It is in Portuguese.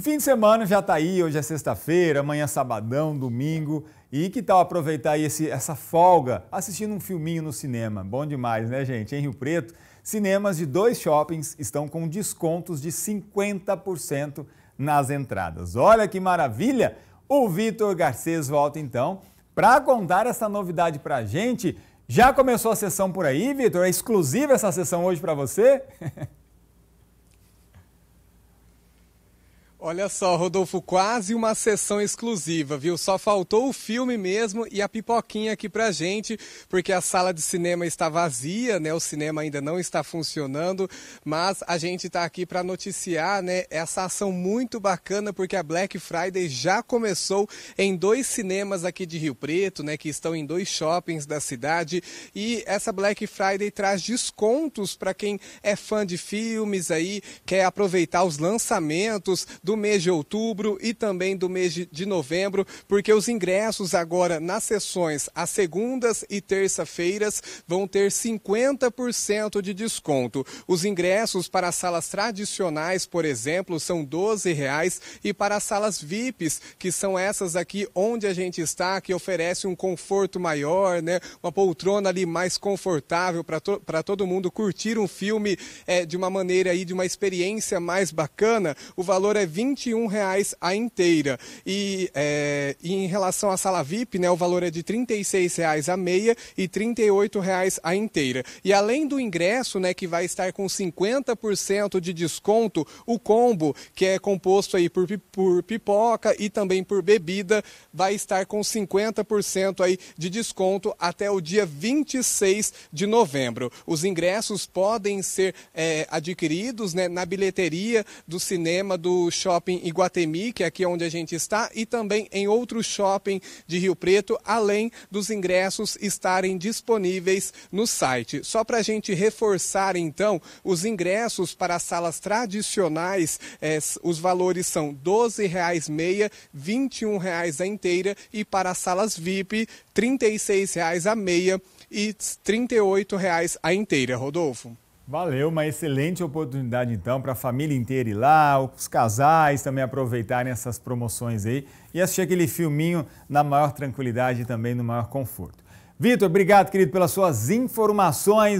fim de semana já está aí, hoje é sexta-feira, amanhã é sabadão, domingo. E que tal aproveitar esse, essa folga assistindo um filminho no cinema? Bom demais, né, gente? Em Rio Preto, cinemas de dois shoppings estão com descontos de 50% nas entradas. Olha que maravilha! O Vitor Garcês volta então para contar essa novidade para a gente. Já começou a sessão por aí, Vitor? É exclusiva essa sessão hoje para você? Olha só, Rodolfo, quase uma sessão exclusiva, viu? Só faltou o filme mesmo e a pipoquinha aqui pra gente, porque a sala de cinema está vazia, né? O cinema ainda não está funcionando, mas a gente tá aqui para noticiar, né? Essa ação muito bacana, porque a Black Friday já começou em dois cinemas aqui de Rio Preto, né? Que estão em dois shoppings da cidade. E essa Black Friday traz descontos para quem é fã de filmes aí, quer aproveitar os lançamentos do mês de outubro e também do mês de novembro, porque os ingressos agora nas sessões às segundas e terça-feiras vão ter 50% de desconto. Os ingressos para salas tradicionais, por exemplo, são R$ reais, e para as salas VIPs, que são essas aqui onde a gente está, que oferece um conforto maior, né? Uma poltrona ali mais confortável para to todo mundo curtir um filme é, de uma maneira aí, de uma experiência mais bacana. O valor é 20 21 reais a inteira. E, é, em relação à sala VIP, né, o valor é de 36 reais a meia e 38 reais a inteira. E além do ingresso, né, que vai estar com 50% de desconto, o combo, que é composto aí por, por pipoca e também por bebida, vai estar com 50% aí de desconto até o dia 26 de novembro. Os ingressos podem ser é, adquiridos né, na bilheteria do cinema do Show Shopping Iguatemi, que é aqui onde a gente está, e também em outro shopping de Rio Preto, além dos ingressos estarem disponíveis no site. Só para a gente reforçar, então, os ingressos para as salas tradicionais, eh, os valores são R$ 12,60, R$ 21,00 a inteira, e para as salas VIP, R$ 36,00 a meia e R$ 38,00 a inteira, Rodolfo. Valeu, uma excelente oportunidade então para a família inteira ir lá, os casais também aproveitarem essas promoções aí e assistir aquele filminho na maior tranquilidade e também no maior conforto. Vitor, obrigado, querido, pelas suas informações.